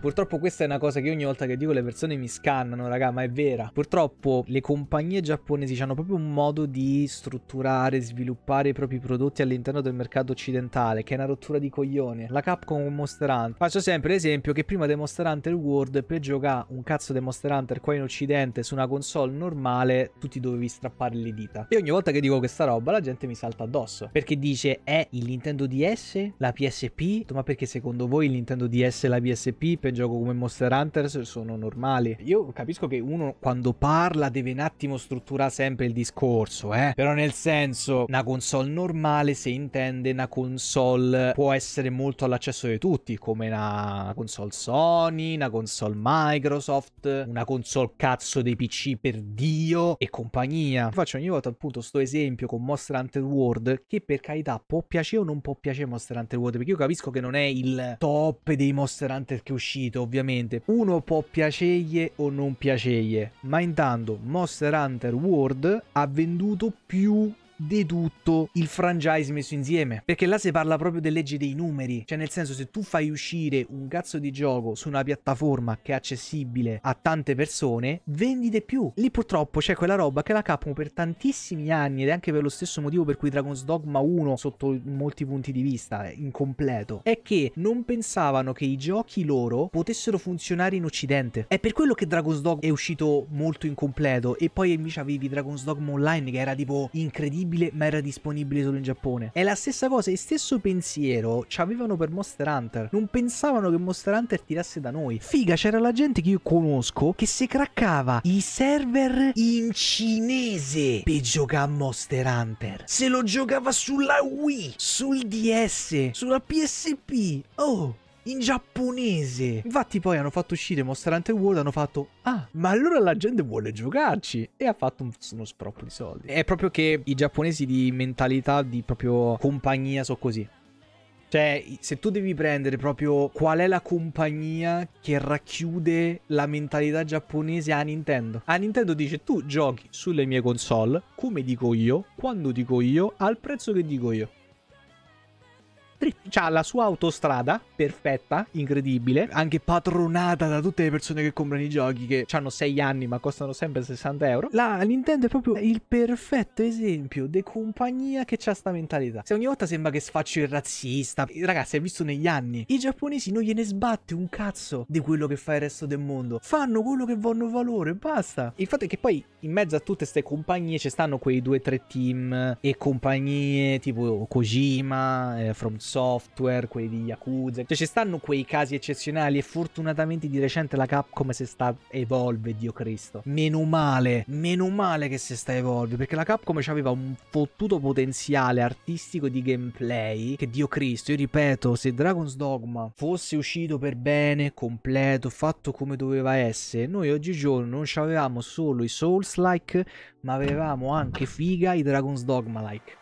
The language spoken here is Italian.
Purtroppo questa è una cosa che ogni volta che dico le persone mi scannano, raga, ma è vera. Purtroppo le compagnie giapponesi hanno proprio un modo di strutturare, sviluppare i propri prodotti all'interno del mercato occidentale, che è una rottura di coglione. La Capcom con Monster Hunter. Faccio sempre l'esempio che prima di Monster Hunter World, per giocare un cazzo di Monster Hunter qua in occidente su una console normale, tu ti dovevi strappare le dita. E ogni volta che dico questa roba la gente mi salta addosso, perché dice è eh, il Nintendo DS, la PSP, ma perché secondo voi il Nintendo DS e la PSP per che gioco come Monster Hunter sono normali. Io capisco che uno quando parla deve un attimo strutturare sempre il discorso, eh. Però nel senso, una console normale, se intende una console, può essere molto all'accesso di tutti, come una console Sony, una console Microsoft, una console cazzo dei PC per Dio e compagnia. Faccio ogni volta appunto sto esempio con Monster Hunter World, che per carità può piacere o non può piacere Monster Hunter World, perché io capisco che non è il top dei Monster Hunter che uscì uscito ovviamente uno può piacergli o non piacergli ma intanto Monster Hunter World ha venduto più dedutto il franchise messo insieme. Perché là si parla proprio delle leggi dei numeri. Cioè, nel senso, se tu fai uscire un cazzo di gioco su una piattaforma che è accessibile a tante persone, vendite più. Lì purtroppo c'è quella roba che la capo per tantissimi anni ed è anche per lo stesso motivo per cui Dragon's Dogma 1, sotto molti punti di vista, è eh, incompleto, è che non pensavano che i giochi loro potessero funzionare in Occidente. È per quello che Dragon's Dogma è uscito molto incompleto e poi invece avevi Dragon's Dogma Online che era tipo incredibile disponibile ma era disponibile solo in Giappone. È la stessa cosa, e stesso pensiero ci avevano per Monster Hunter. Non pensavano che Monster Hunter tirasse da noi. Figa, c'era la gente che io conosco che si craccava i server in cinese per giocare a Monster Hunter. Se lo giocava sulla Wii, sul DS, sulla PSP. Oh, in giapponese. Infatti poi hanno fatto uscire Monster Hunter World, hanno fatto "Ah, ma allora la gente vuole giocarci" e ha fatto un, uno sproppo di soldi. È proprio che i giapponesi di mentalità di proprio compagnia sono così. Cioè, se tu devi prendere proprio qual è la compagnia che racchiude la mentalità giapponese a Nintendo. A Nintendo dice tu giochi sulle mie console, come dico io, quando dico io, al prezzo che dico io. Dritto ha la sua autostrada perfetta, incredibile, anche patronata da tutte le persone che comprano i giochi che hanno 6 anni ma costano sempre 60 euro. La Nintendo è proprio il perfetto esempio di compagnia che ha sta mentalità. Se ogni volta sembra che sfaccio il razzista, ragazzi, hai visto negli anni, i giapponesi non gliene sbatte un cazzo di quello che fa il resto del mondo. Fanno quello che vanno valore, basta. Il fatto è che poi in mezzo a tutte queste compagnie ci stanno quei 2-3 team e compagnie tipo Kojima, eh, From Software Software, quelli di Yakuza. Cioè ci stanno quei casi eccezionali e fortunatamente di recente la Capcom si sta evolve, Dio Cristo. Meno male, meno male che si sta evolve, perché la Capcom aveva un fottuto potenziale artistico di gameplay che Dio Cristo, io ripeto, se Dragon's Dogma fosse uscito per bene, completo, fatto come doveva essere, noi oggigiorno non avevamo solo i Souls-like, ma avevamo anche figa i Dragon's Dogma-like.